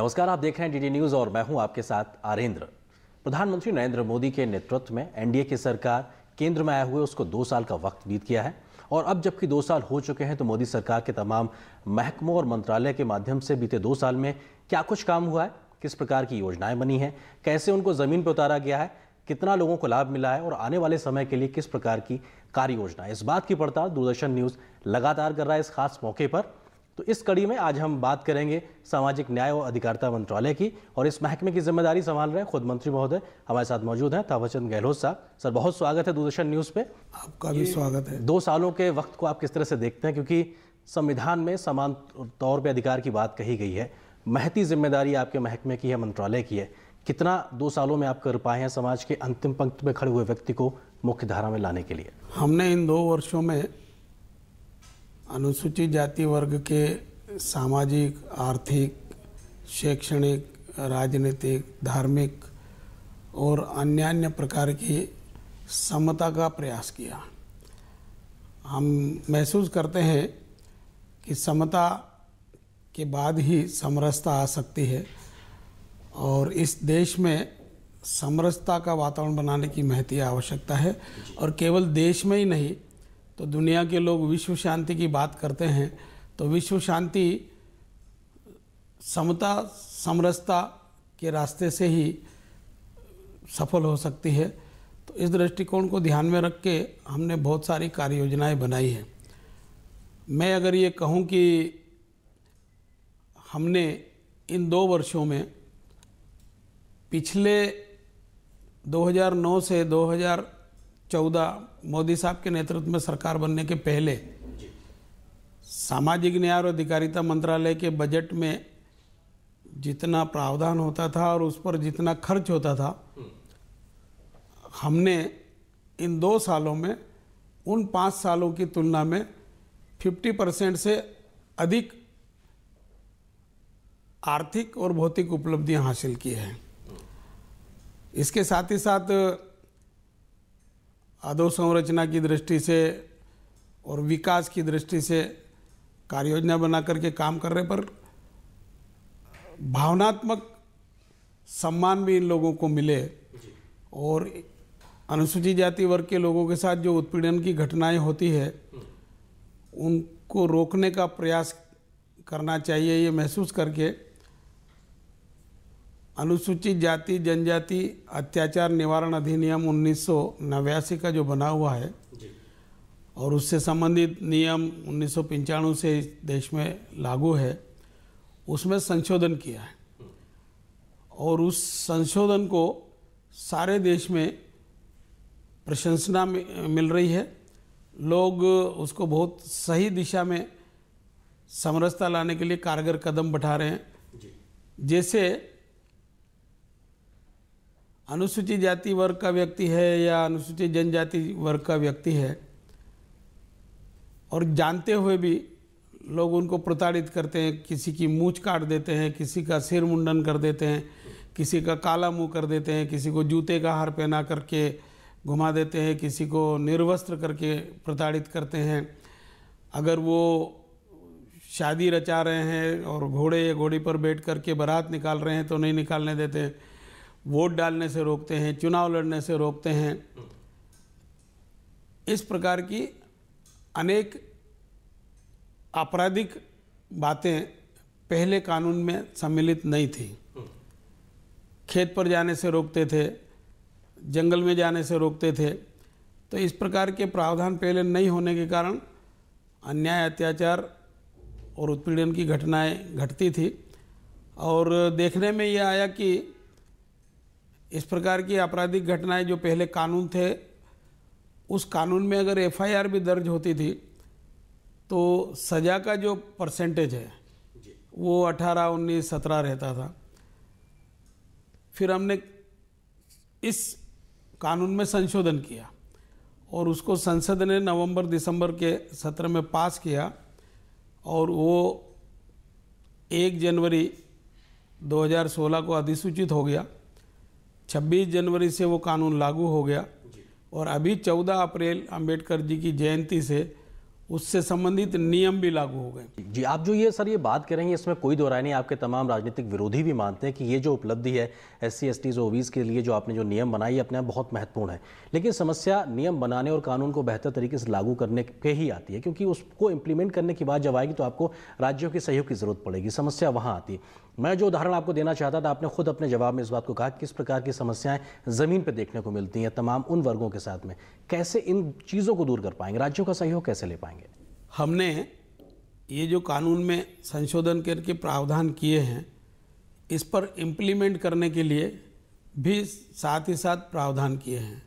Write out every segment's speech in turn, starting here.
नमस्कार आप देख रहे हैं डीडी न्यूज और मैं हूं आपके साथ आरेंद्र प्रधानमंत्री नरेंद्र मोदी के नेतृत्व में एनडीए की सरकार केंद्र में आए हुए उसको दो साल का वक्त बीत गया है और अब जबकि दो साल हो चुके हैं तो मोदी सरकार के तमाम महकमों और मंत्रालय के माध्यम से बीते दो साल में क्या कुछ काम हुआ है किस प्रकार की योजनाएं बनी हैं कैसे उनको ज़मीन पर उतारा गया है कितना लोगों को लाभ मिला है और आने वाले समय के लिए किस प्रकार की कार्य योजना इस बात की पड़ताल दूरदर्शन न्यूज़ लगातार कर रहा है इस खास मौके पर तो इस कड़ी में आज हम बात करेंगे सामाजिक न्याय और अधिकारिता मंत्रालय की और इस महकमे की जिम्मेदारी संभाल रहे हैं खुद मंत्री महोदय हमारे साथ मौजूद हैं थावरचंद गहलोत साहब सर बहुत स्वागत है दूरदर्शन न्यूज़ पे आपका भी स्वागत है दो सालों के वक्त को आप किस तरह से देखते हैं क्योंकि संविधान में समान तौर पर अधिकार की बात कही गई है महती जिम्मेदारी आपके महकमे की है मंत्रालय की है कितना दो सालों में आप कर पाए हैं समाज के अंतिम पंक्ति में खड़े हुए व्यक्ति को मुख्य धारा में लाने के लिए हमने इन दो वर्षों में अनुसूचित जाति वर्ग के सामाजिक आर्थिक शैक्षणिक राजनीतिक धार्मिक और अन्य अन्य प्रकार की समता का प्रयास किया हम महसूस करते हैं कि समता के बाद ही समरसता आ सकती है और इस देश में समरसता का वातावरण बनाने की महती आवश्यकता है और केवल देश में ही नहीं तो दुनिया के लोग विश्व शांति की बात करते हैं तो विश्व शांति समता समरसता के रास्ते से ही सफल हो सकती है तो इस दृष्टिकोण को ध्यान में रख के हमने बहुत सारी कार्य योजनाएँ बनाई हैं मैं अगर ये कहूँ कि हमने इन दो वर्षों में पिछले 2009 से चौदह मोदी साहब के नेतृत्व में सरकार बनने के पहले सामाजिक न्याय और अधिकारिता मंत्रालय के बजट में जितना प्रावधान होता था और उस पर जितना खर्च होता था हम्म। हमने इन दो सालों में उन पाँच सालों की तुलना में 50 परसेंट से अधिक आर्थिक और भौतिक उपलब्धियां हासिल की हैं हम्म। इसके साथ ही साथ अधोसंरचना की दृष्टि से और विकास की दृष्टि से कार्य योजना बना करके काम कर रहे पर भावनात्मक सम्मान भी इन लोगों को मिले और अनुसूचित जाति वर्ग के लोगों के साथ जो उत्पीड़न की घटनाएं होती है हम्म। उनको रोकने का प्रयास करना चाहिए ये महसूस करके अनुसूचित जाति जनजाति अत्याचार निवारण अधिनियम उन्नीस का जो बना हुआ है और उससे संबंधित नियम उन्नीस से देश में लागू है उसमें संशोधन किया है और उस संशोधन को सारे देश में प्रशंसना मिल रही है लोग उसको बहुत सही दिशा में समरसता लाने के लिए कारगर कदम बढ़ा रहे हैं जैसे अनुसूचित जाति वर्ग का व्यक्ति है या अनुसूचित जनजाति वर्ग का व्यक्ति है और जानते हुए भी लोग उनको प्रताड़ित करते हैं किसी की मूछ काट देते हैं किसी का सिर मुंडन कर देते हैं किसी का काला मुंह कर देते हैं किसी को जूते का हार पहना करके घुमा देते हैं किसी को निर्वस्त्र करके प्रताड़ित करते हैं अगर वो शादी रचा रहे हैं और घोड़े या घोड़ी पर बैठ करके बारात निकाल रहे हैं तो नहीं निकालने देते हैं वोट डालने से रोकते हैं चुनाव लड़ने से रोकते हैं इस प्रकार की अनेक आपराधिक बातें पहले कानून में सम्मिलित नहीं थी खेत पर जाने से रोकते थे जंगल में जाने से रोकते थे तो इस प्रकार के प्रावधान पहले नहीं होने के कारण अन्याय अत्याचार और उत्पीड़न की घटनाएं घटती थी और देखने में यह आया कि इस प्रकार की आपराधिक घटनाएं जो पहले कानून थे उस कानून में अगर एफआईआर भी दर्ज होती थी तो सज़ा का जो परसेंटेज है वो 18, 19, 17 रहता था फिर हमने इस कानून में संशोधन किया और उसको संसद ने नवंबर दिसंबर के सत्र में पास किया और वो एक जनवरी 2016 को अधिसूचित हो गया 26 जनवरी से वो कानून लागू हो गया और अभी 14 अप्रैल अंबेडकर जी की जयंती से उससे संबंधित नियम भी लागू हो गए जी आप जो ये सर ये बात कर रहे हैं इसमें कोई दोहरा नहीं आपके तमाम राजनीतिक विरोधी भी मानते हैं कि ये जो उपलब्धि है एस सी एस टी जो ओवीज के लिए जो आपने जो नियम बनाई अपने आप बहुत महत्वपूर्ण है लेकिन समस्या नियम बनाने और कानून को बेहतर तरीके से लागू करने पे ही आती है क्योंकि उसको इम्प्लीमेंट करने की बात जब आएगी तो आपको राज्यों के सहयोग की जरूरत पड़ेगी समस्या वहाँ आती है मैं जो उदाहरण आपको देना चाहता था आपने खुद अपने जवाब में इस बात को कहा किस प्रकार की समस्याएं ज़मीन पर देखने को मिलती हैं तमाम उन वर्गों के साथ में कैसे इन चीज़ों को दूर कर पाएंगे राज्यों का सहयोग कैसे ले पाएंगे हमने ये जो कानून में संशोधन करके प्रावधान किए हैं इस पर इम्प्लीमेंट करने के लिए भी साथ ही साथ प्रावधान किए हैं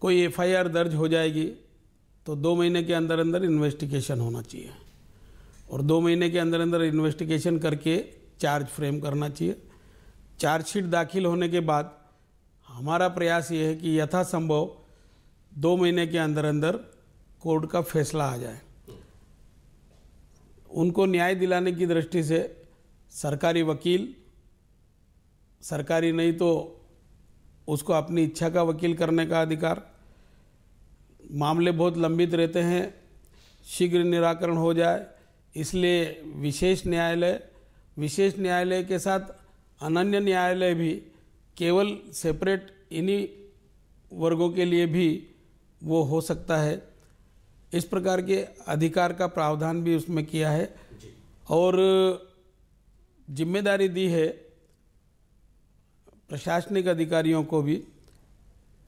कोई एफआईआर दर्ज हो जाएगी तो दो महीने के अंदर अंदर इन्वेस्टिगेशन होना चाहिए और दो महीने के अंदर अंदर इन्वेस्टिगेशन करके चार्ज फ्रेम करना चाहिए चार्जशीट दाखिल होने के बाद हमारा प्रयास ये है कि यथासंभव दो महीने के अंदर अंदर कोर्ट का फैसला आ जाए उनको न्याय दिलाने की दृष्टि से सरकारी वकील सरकारी नहीं तो उसको अपनी इच्छा का वकील करने का अधिकार मामले बहुत लंबित रहते हैं शीघ्र निराकरण हो जाए इसलिए विशेष न्यायालय विशेष न्यायालय के साथ अनन्य न्यायालय भी केवल सेपरेट इन्हीं वर्गों के लिए भी वो हो सकता है इस प्रकार के अधिकार का प्रावधान भी उसमें किया है और जिम्मेदारी दी है प्रशासनिक अधिकारियों को भी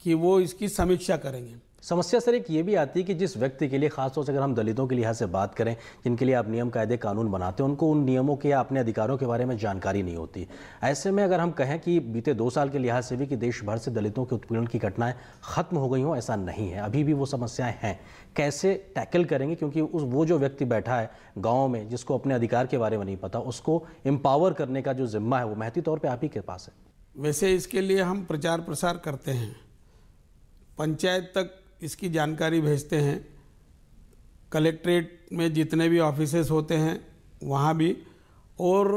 कि वो इसकी समीक्षा करेंगे समस्या सर एक ये भी आती है कि जिस व्यक्ति के लिए खासतौर से अगर हम दलितों के लिहाज से बात करें जिनके लिए आप नियम कायदे कानून बनाते हैं उनको उन नियमों के या अपने अधिकारों के बारे में जानकारी नहीं होती ऐसे में अगर हम कहें कि बीते दो साल के लिहाज से भी कि देश भर से दलितों के उत्पीड़न की घटनाएं खत्म हो गई हों ऐसा नहीं है अभी भी वो समस्याएँ हैं कैसे टैकल करेंगे क्योंकि उस वो जो व्यक्ति बैठा है गाँव में जिसको अपने अधिकार के बारे में नहीं पता उसको एम्पावर करने का जो जिम्मा है वो महती तौर पर आप ही के पास है वैसे इसके लिए हम प्रचार प्रसार करते हैं पंचायत तक इसकी जानकारी भेजते हैं कलेक्ट्रेट में जितने भी ऑफिसेस होते हैं वहाँ भी और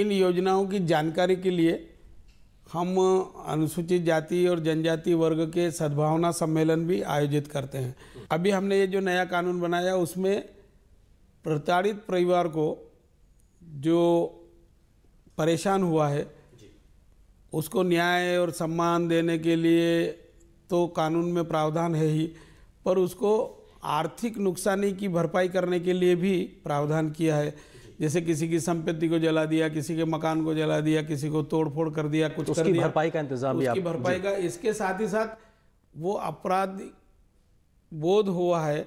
इन योजनाओं की जानकारी के लिए हम अनुसूचित जाति और जनजाति वर्ग के सद्भावना सम्मेलन भी आयोजित करते हैं अभी हमने ये जो नया कानून बनाया उसमें प्रताड़ित परिवार को जो परेशान हुआ है उसको न्याय और सम्मान देने के लिए तो कानून में प्रावधान है ही पर उसको आर्थिक नुकसानी की भरपाई करने के लिए भी प्रावधान किया है जैसे किसी की संपत्ति को जला दिया किसी के मकान को जला दिया किसी को तोड़फोड़ कर दिया कुछ उसकी कर दिया भरपाई का इंतजाम उसकी भरपाई का इसके साथ ही साथ वो अपराध बोध हुआ है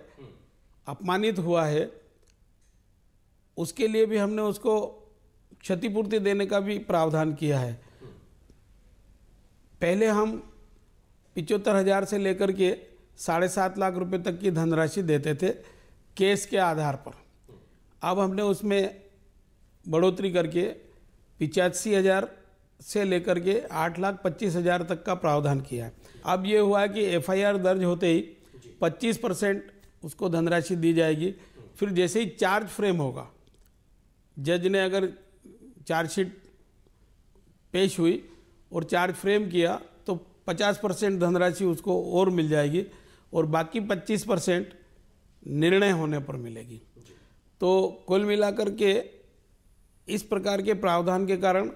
अपमानित हुआ है उसके लिए भी हमने उसको क्षतिपूर्ति देने का भी प्रावधान किया है पहले हम पिचहत्तर हज़ार से लेकर के साढ़े सात लाख रुपए तक की धनराशि देते थे केस के आधार पर अब हमने उसमें बढ़ोतरी करके पिचासी हज़ार से लेकर के आठ लाख पच्चीस हज़ार तक का प्रावधान किया है अब ये हुआ कि एफआईआर दर्ज होते ही पच्चीस परसेंट उसको धनराशि दी जाएगी फिर जैसे ही चार्ज फ्रेम होगा जज ने अगर चार्जशीट पेश हुई और चार्ज फ्रेम किया पचास परसेंट धनराशि उसको और मिल जाएगी और बाकी पच्चीस परसेंट निर्णय होने पर मिलेगी तो कुल मिलाकर के इस प्रकार के प्रावधान के कारण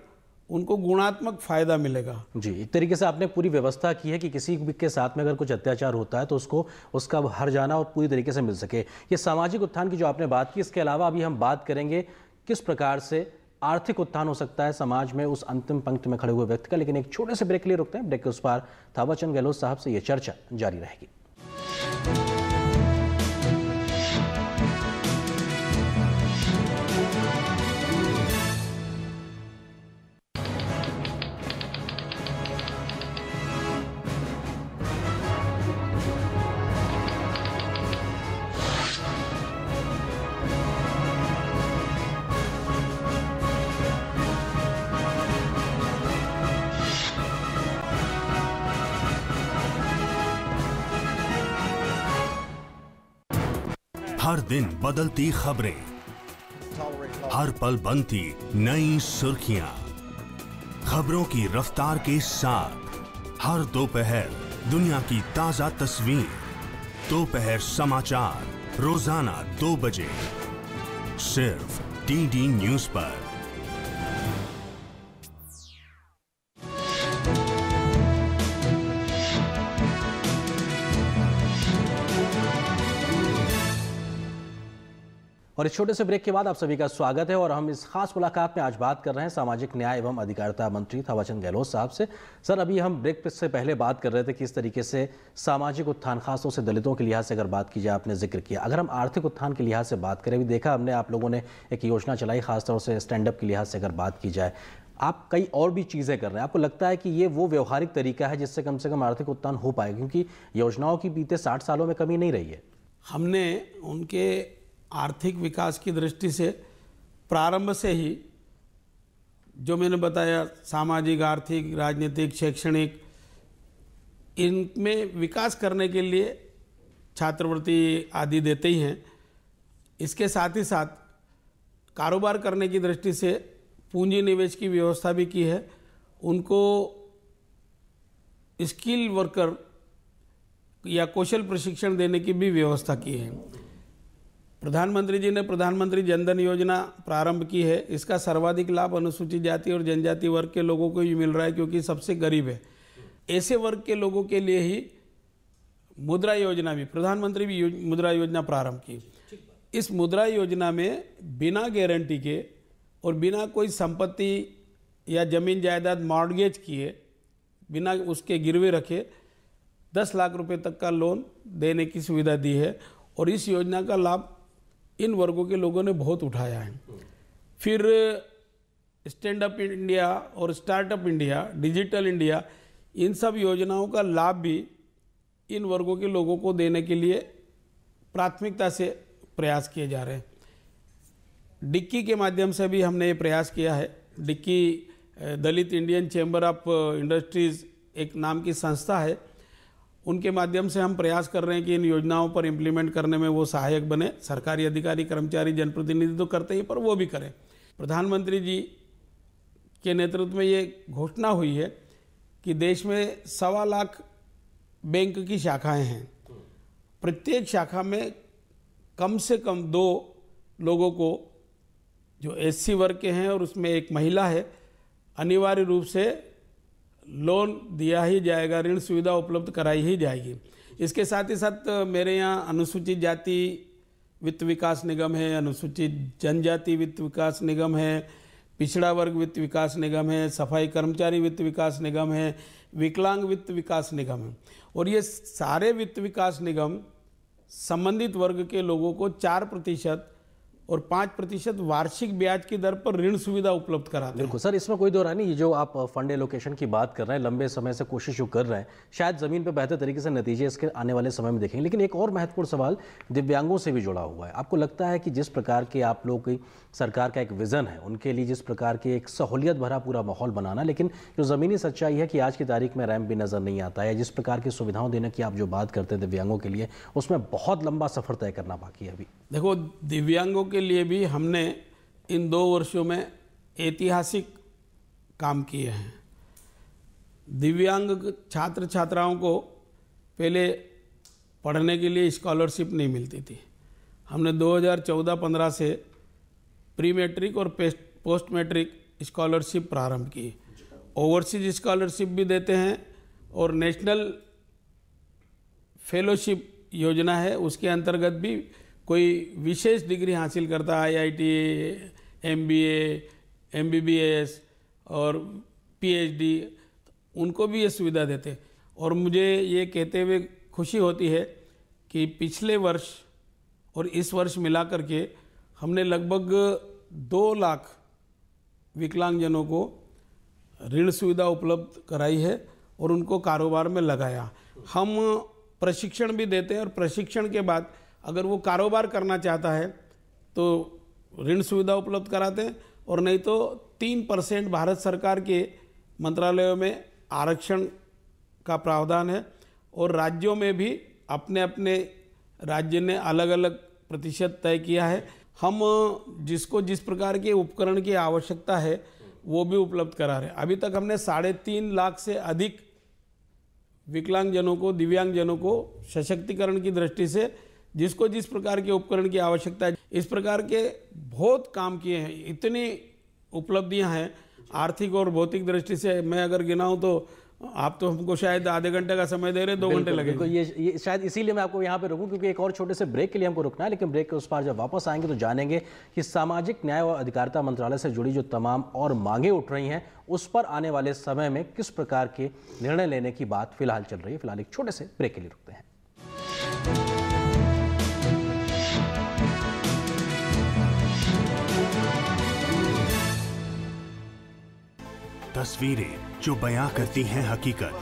उनको गुणात्मक फायदा मिलेगा जी एक तरीके से आपने पूरी व्यवस्था की है कि किसी के साथ में अगर कुछ अत्याचार होता है तो उसको उसका हर जाना और पूरी तरीके से मिल सके ये सामाजिक उत्थान की जो आपने बात की इसके अलावा अभी हम बात करेंगे किस प्रकार से आर्थिक उत्थान हो सकता है समाज में उस अंतिम पंक्ति में खड़े हुए व्यक्ति का लेकिन एक छोटे से ब्रेक के लिए रुकते हैं ब्रेक के उस पार थावरचंद गहलोत साहब से यह चर्चा जारी रहेगी हर दिन बदलती खबरें हर पल बनती नई सुर्खियां खबरों की रफ्तार के साथ हर दोपहर दुनिया की ताजा तस्वीर दोपहर समाचार रोजाना दो बजे सिर्फ डी डी न्यूज पर और इस छोटे से ब्रेक के बाद आप सभी का स्वागत है और हम इस खास मुलाकात में आज बात कर रहे हैं सामाजिक न्याय एवं अधिकारिता मंत्री थावरचंद गहलोत साहब से सर अभी हम ब्रेक से पहले बात कर रहे थे कि इस तरीके से सामाजिक उत्थान खासतौर से दलितों के लिहाज से अगर बात की जाए आपने जिक्र किया अगर हम आर्थिक उत्थान के लिहाज से बात करें अभी देखा हमने आप लोगों ने एक योजना चलाई खासतौर से स्टैंड अप के लिहाज से अगर बात की जाए आप कई और भी चीज़ें कर रहे हैं आपको लगता है कि ये वो व्यवहारिक तरीका है जिससे कम से कम आर्थिक उत्थान हो पाए क्योंकि योजनाओं की बीते साठ सालों में कमी नहीं रही है हमने उनके आर्थिक विकास की दृष्टि से प्रारंभ से ही जो मैंने बताया सामाजिक आर्थिक राजनीतिक शैक्षणिक इनमें विकास करने के लिए छात्रवृत्ति आदि देते ही हैं इसके साथ ही साथ कारोबार करने की दृष्टि से पूंजी निवेश की व्यवस्था भी की है उनको स्किल वर्कर या कौशल प्रशिक्षण देने की भी व्यवस्था की है प्रधानमंत्री जी ने प्रधानमंत्री जनधन योजना प्रारंभ की है इसका सर्वाधिक लाभ अनुसूचित जाति और जनजाति वर्ग के लोगों को ही मिल रहा है क्योंकि सबसे गरीब है ऐसे वर्ग के लोगों के लिए ही मुद्रा योजना भी प्रधानमंत्री भी मुद्रा योजना प्रारंभ की इस मुद्रा योजना में बिना गारंटी के और बिना कोई संपत्ति या जमीन जायदाद मॉडगेज किए बिना उसके गिरवे रखे दस लाख रुपए तक का लोन देने की सुविधा दी है और इस योजना का लाभ इन वर्गों के लोगों ने बहुत उठाया है फिर स्टैंड अप इंडिया और स्टार्टअप इंडिया डिजिटल इंडिया इन सब योजनाओं का लाभ भी इन वर्गों के लोगों को देने के लिए प्राथमिकता से प्रयास किए जा रहे हैं डिक्की के माध्यम से भी हमने ये प्रयास किया है DICCI Dalit Indian chamber of industries एक नाम की संस्था है उनके माध्यम से हम प्रयास कर रहे हैं कि इन योजनाओं पर इम्प्लीमेंट करने में वो सहायक बने सरकारी अधिकारी कर्मचारी जनप्रतिनिधि तो करते ही पर वो भी करें प्रधानमंत्री जी के नेतृत्व में ये घोषणा हुई है कि देश में सवा लाख बैंक की शाखाएं हैं प्रत्येक शाखा में कम से कम दो लोगों को जो एससी वर्ग के हैं और उसमें एक महिला है अनिवार्य रूप से लोन दिया ही जाएगा ऋण सुविधा उपलब्ध कराई ही जाएगी इसके साथ ही साथ मेरे यहाँ अनुसूचित जाति वित्त विकास निगम है अनुसूचित जनजाति वित्त विकास निगम है पिछड़ा वर्ग वित्त विकास निगम है सफाई कर्मचारी वित्त विकास निगम है विकलांग वित्त विकास निगम है और ये सारे वित्त विकास निगम संबंधित वर्ग के लोगों को चार प्रतिशत और पांच प्रतिशत वार्षिक ब्याज की दर पर ऋण सुविधा उपलब्ध कराते बिल्कुल सर इसमें कोई दो नहीं ये जो आप फंड एलोकेशन की बात कर रहे हैं लंबे समय से कोशिश जो कर रहे हैं शायद ज़मीन पर बेहतर तरीके से नतीजे इसके आने वाले समय में देखेंगे लेकिन एक और महत्वपूर्ण सवाल दिव्यांगों से भी जुड़ा हुआ है आपको लगता है कि जिस प्रकार के आप लोग की सरकार का एक विज़न है उनके लिए जिस प्रकार की एक सहूलियत भरा पूरा माहौल बनाना लेकिन जो ज़मीनी सच्चाई है कि आज की तारीख में रैम्प भी नज़र नहीं आता है जिस प्रकार की सुविधाओं देने की आप जो बात करते हैं दिव्यांगों के लिए उसमें बहुत लंबा सफ़र तय करना बाकी है अभी देखो दिव्यांगों के लिए भी हमने इन दो वर्षों में ऐतिहासिक काम किए हैं दिव्यांग छात्र छात्राओं को पहले पढ़ने के लिए स्कॉलरशिप नहीं मिलती थी हमने 2014-15 से प्री मैट्रिक और पोस्ट मैट्रिक स्कॉलरशिप प्रारंभ की ओवरसीज स्कॉलरशिप भी देते हैं और नेशनल फेलोशिप योजना है उसके अंतर्गत भी कोई विशेष डिग्री हासिल करता है आई एमबीए एमबीबीएस और पीएचडी उनको भी ये सुविधा देते और मुझे ये कहते हुए खुशी होती है कि पिछले वर्ष और इस वर्ष मिला के हमने लगभग दो लाख विकलांगजनों को ऋण सुविधा उपलब्ध कराई है और उनको कारोबार में लगाया हम प्रशिक्षण भी देते हैं और प्रशिक्षण के बाद अगर वो कारोबार करना चाहता है तो ऋण सुविधा उपलब्ध कराते हैं और नहीं तो तीन परसेंट भारत सरकार के मंत्रालयों में आरक्षण का प्रावधान है और राज्यों में भी अपने अपने राज्य ने अलग अलग प्रतिशत तय किया है हम जिसको जिस प्रकार के उपकरण की आवश्यकता है वो भी उपलब्ध करा रहे हैं अभी तक हमने साढ़े तीन लाख से अधिक विकलांगजनों को दिव्यांगजनों को सशक्तिकरण की दृष्टि से जिसको जिस प्रकार के उपकरण की आवश्यकता है इस प्रकार के बहुत काम किए हैं इतनी उपलब्धियां हैं आर्थिक और भौतिक दृष्टि से मैं अगर गिनाऊं तो आप तो हमको शायद आधे घंटे का समय दे रहे दो घंटे लगे ये, ये शायद इसीलिए मैं आपको यहाँ पे रुकूं क्योंकि एक और छोटे से ब्रेक के लिए हमको रुकना है लेकिन ब्रेक के उस पार जब वापस आएंगे तो जानेंगे कि सामाजिक न्याय और अधिकारिता मंत्रालय से जुड़ी जो तमाम और मांगे उठ रही हैं उस पर आने वाले समय में किस प्रकार के निर्णय लेने की बात फिलहाल चल रही है फिलहाल एक छोटे से ब्रेक के लिए रुकते हैं तस्वीरें जो बयां करती हैं हकीकत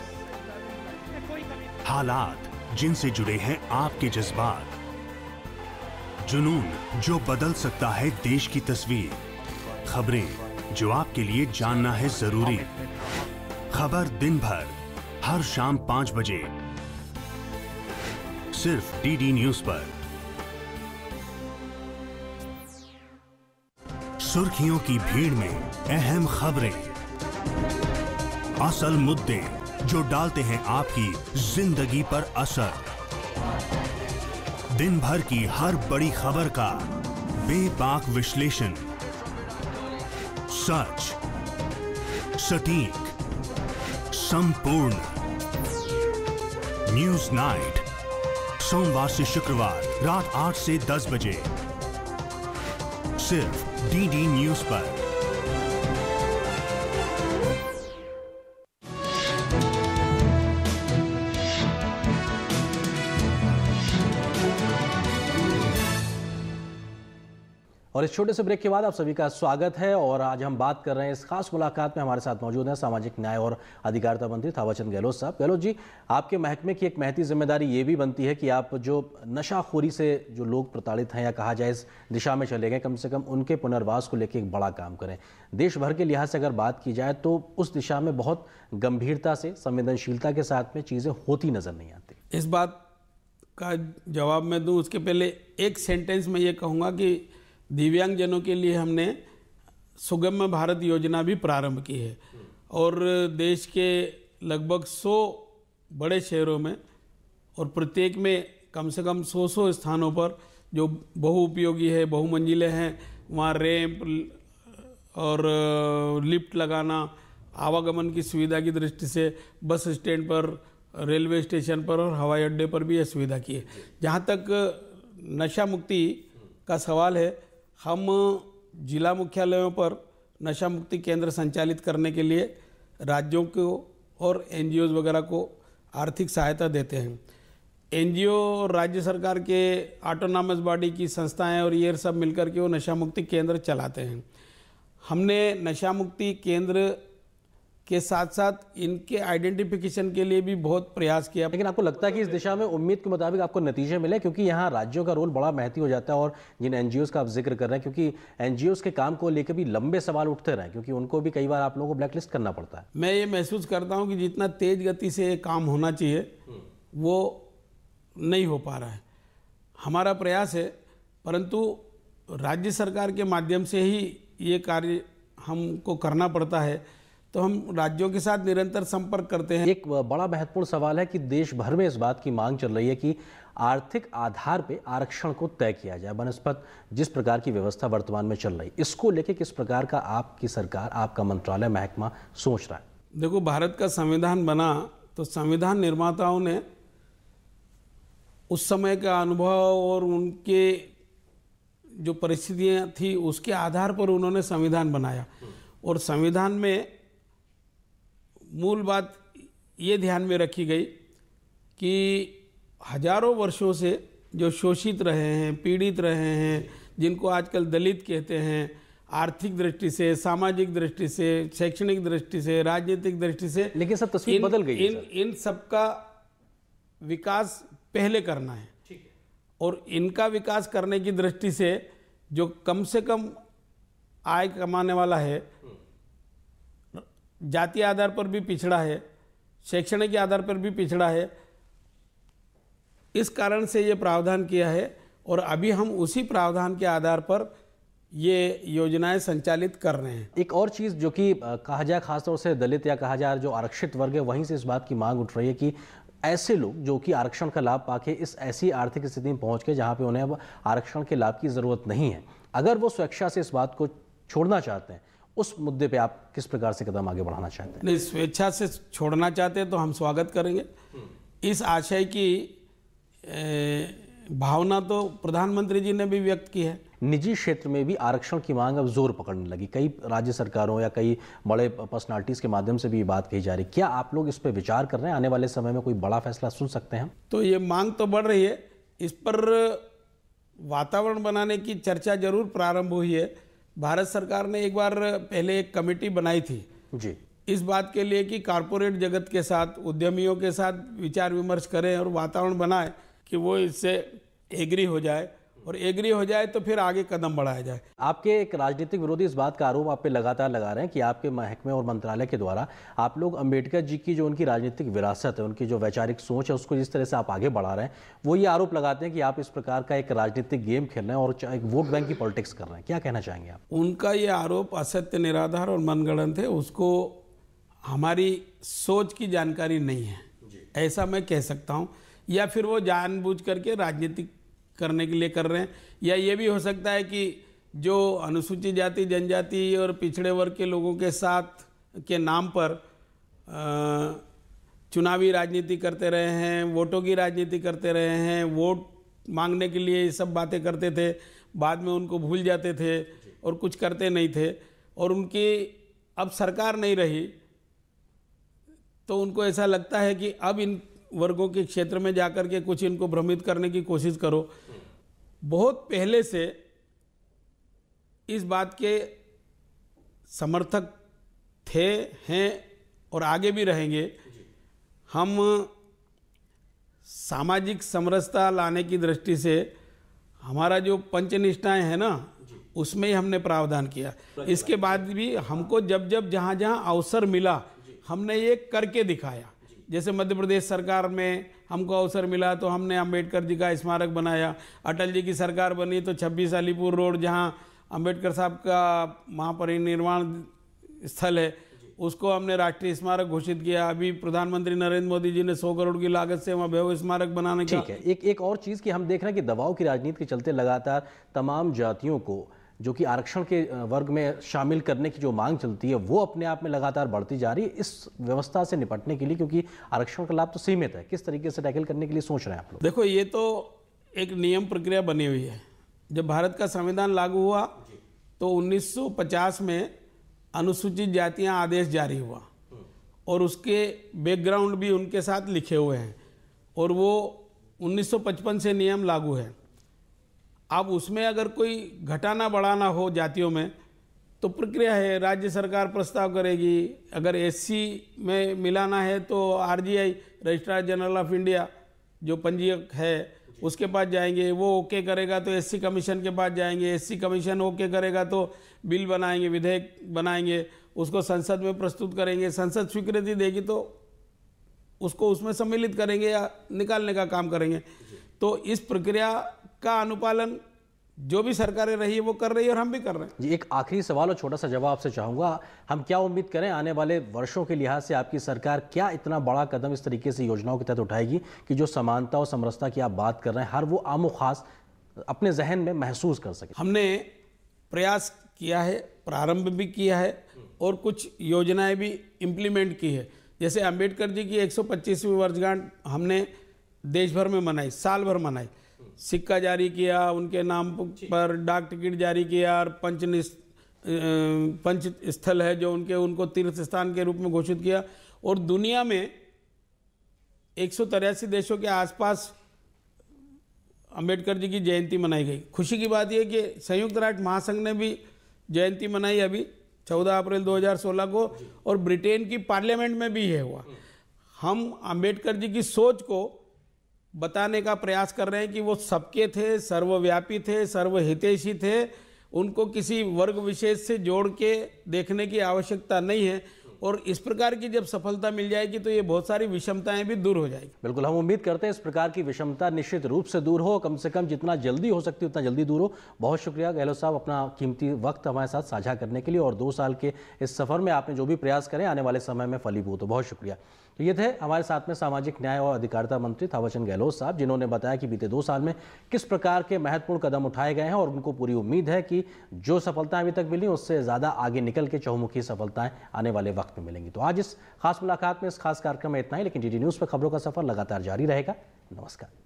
हालात जिनसे जुड़े हैं आपके जज्बात जुनून जो बदल सकता है देश की तस्वीर खबरें जो आपके लिए जानना है जरूरी खबर दिन भर हर शाम पांच बजे सिर्फ डीडी न्यूज पर सुर्खियों की भीड़ में अहम खबरें असल मुद्दे जो डालते हैं आपकी जिंदगी पर असर दिन भर की हर बड़ी खबर का बेबाक विश्लेषण सच सटीक संपूर्ण न्यूज नाइट सोमवार से शुक्रवार रात 8 से 10 बजे सिर्फ डी डी न्यूज पर और इस छोटे से ब्रेक के बाद आप सभी का स्वागत है और आज हम बात कर रहे हैं इस खास मुलाकात में हमारे साथ मौजूद हैं सामाजिक न्याय और अधिकारिता मंत्री थावरचंद गहलोत साहब गहलोत जी आपके महकमे की एक महती जिम्मेदारी ये भी बनती है कि आप जो नशाखोरी से जो लोग प्रताड़ित हैं या कहा जाए इस दिशा में चले गए कम से कम उनके पुनर्वास को लेकर एक बड़ा काम करें देश भर के लिहाज से अगर बात की जाए तो उस दिशा में बहुत गंभीरता से संवेदनशीलता के साथ में चीज़ें होती नज़र नहीं आती इस बात का जवाब मैं दूँ उसके पहले एक सेंटेंस में ये कहूँगा कि दिव्यांगजनों के लिए हमने सुगम्य भारत योजना भी प्रारंभ की है और देश के लगभग 100 बड़े शहरों में और प्रत्येक में कम से कम 100 सौ स्थानों पर जो बहु उपयोगी है बहुमंजिले हैं वहाँ रैंप और लिफ्ट लगाना आवागमन की सुविधा की दृष्टि से बस स्टैंड पर रेलवे स्टेशन पर और हवाई अड्डे पर भी यह सुविधा की है जहाँ तक नशा मुक्ति का सवाल है हम जिला मुख्यालयों पर नशा मुक्ति केंद्र संचालित करने के लिए राज्यों को और एन वगैरह को आर्थिक सहायता देते हैं एन राज्य सरकार के ऑटोनॉमस बॉडी की संस्थाएं और ये सब मिलकर के वो नशा मुक्ति केंद्र चलाते हैं हमने नशा मुक्ति केंद्र के साथ साथ इनके आइडेंटिफिकेशन के लिए भी बहुत प्रयास किया लेकिन आपको लगता है कि इस दिशा में उम्मीद के मुताबिक आपको नतीजे मिले क्योंकि यहाँ राज्यों का रोल बड़ा महती हो जाता है और जिन एन का आप जिक्र कर रहे हैं क्योंकि एन के काम को लेकर भी लंबे सवाल उठते रहे क्योंकि उनको भी कई बार आप लोगों को ब्लैकलिस्ट करना पड़ता है मैं ये महसूस करता हूँ कि जितना तेज गति से ये काम होना चाहिए वो नहीं हो पा रहा है हमारा प्रयास है परंतु राज्य सरकार के माध्यम से ही ये कार्य हमको करना पड़ता है तो हम राज्यों के साथ निरंतर संपर्क करते हैं एक बड़ा महत्वपूर्ण सवाल है कि देश भर में इस बात की मांग चल रही है कि आर्थिक आधार पर आरक्षण को तय किया जाए बनस्पत जिस प्रकार की व्यवस्था वर्तमान में चल रही इसको लेके किस प्रकार का आपकी सरकार आपका मंत्रालय महकमा सोच रहा है देखो भारत का संविधान बना तो संविधान निर्माताओं ने उस समय का अनुभव और उनके जो परिस्थितियाँ थी उसके आधार पर उन्होंने संविधान बनाया और संविधान में मूल बात ये ध्यान में रखी गई कि हजारों वर्षों से जो शोषित रहे हैं पीड़ित रहे हैं जिनको आजकल दलित कहते हैं आर्थिक दृष्टि से सामाजिक दृष्टि से शैक्षणिक दृष्टि से राजनीतिक दृष्टि से लेकिन सब तस्वीर इन, बदल गई इन इन सबका विकास पहले करना है और इनका विकास करने की दृष्टि से जो कम से कम आय कमाने वाला है हम्म। जाति आधार पर भी पिछड़ा है शैक्षणिक के आधार पर भी पिछड़ा है इस कारण से ये प्रावधान किया है और अभी हम उसी प्रावधान के आधार पर ये योजनाएं संचालित कर रहे हैं एक और चीज़ जो कि कहा जाए खासतौर से दलित या कहा जाए जो आरक्षित वर्ग है वहीं से इस बात की मांग उठ रही है कि ऐसे लोग जो कि आरक्षण का लाभ पाके इस ऐसी आर्थिक स्थिति में पहुंच के जहां पे उन्हें अब आरक्षण के लाभ की ज़रूरत नहीं है अगर वो स्वेच्छा से इस बात को छोड़ना चाहते हैं उस मुद्दे पे आप किस प्रकार से कदम आगे बढ़ाना चाहते हैं नहीं स्वेच्छा से छोड़ना चाहते हैं तो हम स्वागत करेंगे हम्म। इस आशय की भावना तो प्रधानमंत्री जी ने भी व्यक्त की है निजी क्षेत्र में भी आरक्षण की मांग अब जोर पकड़ने लगी कई राज्य सरकारों या कई बड़े पर्सनालिटीज के माध्यम से भी ये बात कही जा रही क्या आप लोग इस पर विचार कर रहे हैं आने वाले समय में कोई बड़ा फैसला सुन सकते हैं तो ये मांग तो बढ़ रही है इस पर वातावरण बनाने की चर्चा जरूर प्रारंभ हुई है भारत सरकार ने एक बार पहले एक कमेटी बनाई थी जी इस बात के लिए कि कारपोरेट जगत के साथ उद्यमियों के साथ विचार विमर्श करें और वातावरण बनाए कि वो इससे एग्री हो जाए और एग्री हो जाए तो फिर आगे कदम बढ़ाया जाए आपके एक राजनीतिक विरोधी इस बात का आरोप आप पे लगातार लगा रहे हैं कि आपके महकमे और मंत्रालय के द्वारा आप लोग अंबेडकर जी की जो उनकी राजनीतिक विरासत है उनकी जो वैचारिक सोच है उसको जिस तरह से आप आगे बढ़ा रहे हैं वो ये आरोप लगाते हैं कि आप इस प्रकार का एक राजनीतिक गेम खेल रहे हैं और एक वोट बैंक की पॉलिटिक्स कर रहे हैं क्या कहना चाहेंगे आप उनका ये आरोप असत्य निराधार और मनगणन थे उसको हमारी सोच की जानकारी नहीं है ऐसा मैं कह सकता हूँ या फिर वो जानबूझ करके राजनीतिक करने के लिए कर रहे हैं या ये भी हो सकता है कि जो अनुसूचित जाति जनजाति और पिछड़े वर्ग के लोगों के साथ के नाम पर चुनावी राजनीति करते रहे हैं वोटों की राजनीति करते रहे हैं वोट मांगने के लिए ये सब बातें करते थे बाद में उनको भूल जाते थे और कुछ करते नहीं थे और उनकी अब सरकार नहीं रही तो उनको ऐसा लगता है कि अब इन वर्गों के क्षेत्र में जाकर के कुछ इनको भ्रमित करने की कोशिश करो बहुत पहले से इस बात के समर्थक थे हैं और आगे भी रहेंगे हम सामाजिक समरसता लाने की दृष्टि से हमारा जो पंचनिष्ठाएं हैं ना उसमें ही हमने प्रावधान किया इसके बाद भी हमको जब जब जहाँ जहाँ अवसर मिला हमने ये करके दिखाया जैसे मध्य प्रदेश सरकार में हमको अवसर मिला तो हमने अंबेडकर जी का स्मारक बनाया अटल जी की सरकार बनी तो छब्बीस अलीपुर रोड जहाँ अंबेडकर साहब का महापरिनिर्वाण स्थल है उसको हमने राष्ट्रीय स्मारक घोषित किया अभी प्रधानमंत्री नरेंद्र मोदी जी ने 100 करोड़ की लागत से वहाँ भव्य स्मारक बनाने का ठीक है एक एक और चीज़ की हम देख रहे हैं कि दबाव की राजनीति के चलते लगातार तमाम जातियों को जो कि आरक्षण के वर्ग में शामिल करने की जो मांग चलती है वो अपने आप में लगातार बढ़ती जा रही है इस व्यवस्था से निपटने के लिए क्योंकि आरक्षण का लाभ तो सीमित है किस तरीके से टैकल करने के लिए सोच रहे हैं आप लोग देखो ये तो एक नियम प्रक्रिया बनी हुई है जब भारत का संविधान लागू हुआ तो 1950 में अनुसूचित जातियां आदेश जारी हुआ हम्म। और उसके बैकग्राउंड भी उनके साथ लिखे हुए हैं और वो 1955 से नियम लागू है अब उसमें अगर कोई घटाना बढ़ाना हो जातियों में तो प्रक्रिया है राज्य सरकार प्रस्ताव करेगी अगर एससी में मिलाना है तो RGI registrar general of India जो पंजीयक है उसके पास जाएंगे वो ओके करेगा तो एससी कमीशन के पास जाएंगे एससी कमीशन ओके करेगा तो बिल बनाएंगे विधेयक बनाएंगे उसको संसद में प्रस्तुत करेंगे संसद स्वीकृति देगी तो उसको उसमें सम्मिलित करेंगे या निकालने का काम करेंगे तो इस प्रक्रिया का अनुपालन जो भी सरकारें रही है वो कर रही है और हम भी कर रहे हैं जी एक आखिरी सवाल और छोटा सा जवाब आपसे चाहूंगा हम क्या उम्मीद करें आने वाले वर्षों के लिहाज से आपकी सरकार क्या इतना बड़ा कदम इस तरीके से योजनाओं के तहत उठाएगी कि जो समानता और समरसता की आप बात कर रहे हैं हर वो आमो खास अपने जहन में महसूस कर सके हमने प्रयास किया है प्रारंभ भी किया है और कुछ योजनाएं भी इम्प्लीमेंट की है जैसे अम्बेडकर जी की पच्चीसवीं वर्षगांठ हमने देश भर में मनाई साल भर मनाई सिक्का जारी किया उनके नाम पर डाक टिकट जारी किया और पंच पंच स्थल है जो उनके उनको तीर्थ स्थान के रूप में घोषित किया और दुनिया में एक देशों के आसपास अंबेडकर जी की जयंती मनाई गई खुशी की बात यह कि संयुक्त राष्ट्र महासंघ ने भी जयंती मनाई अभी 14 अप्रैल 2016 को और ब्रिटेन की पार्लियामेंट में भी यह हुआ हम्म। हम अंबेडकर जी की सोच को बताने का प्रयास कर रहे हैं कि वो सबके थे सर्वव्यापी थे सर्वहितेशी थे उनको किसी वर्ग विशेष से जोड़ के देखने की आवश्यकता नहीं है और इस प्रकार की जब सफलता मिल जाएगी तो ये बहुत सारी विषमताएं भी दूर हो जाएगी बिल्कुल हम उम्मीद करते हैं इस प्रकार की विषमता निश्चित रूप से दूर हो कम से कम जितना जल्दी हो सकती है उतना जल्दी दूर हो बहुत शुक्रिया गहलोत साहब अपना कीमती वक्त हमारे साथ साझा करने के लिए और दो साल के इस सफ़र में आपने जो भी प्रयास करें आने वाले समय में फलीभूत हो बहुत शुक्रिया तो ये थे हमारे साथ में सामाजिक न्याय और अधिकारिता मंत्री थावरचंद गहलोत साहब जिन्होंने बताया कि बीते दो साल में किस प्रकार के महत्वपूर्ण कदम उठाए गए हैं और उनको पूरी उम्मीद है कि जो सफलताएं अभी तक मिली उससे ज़्यादा आगे निकल के चहुमुखी सफलताएं आने वाले वक्त में मिलेंगी तो आज इस खास मुलाकात में इस खास कार्यक्रम में इतना ही लेकिन डी न्यूज़ पर खबरों का सफर लगातार जारी रहेगा नमस्कार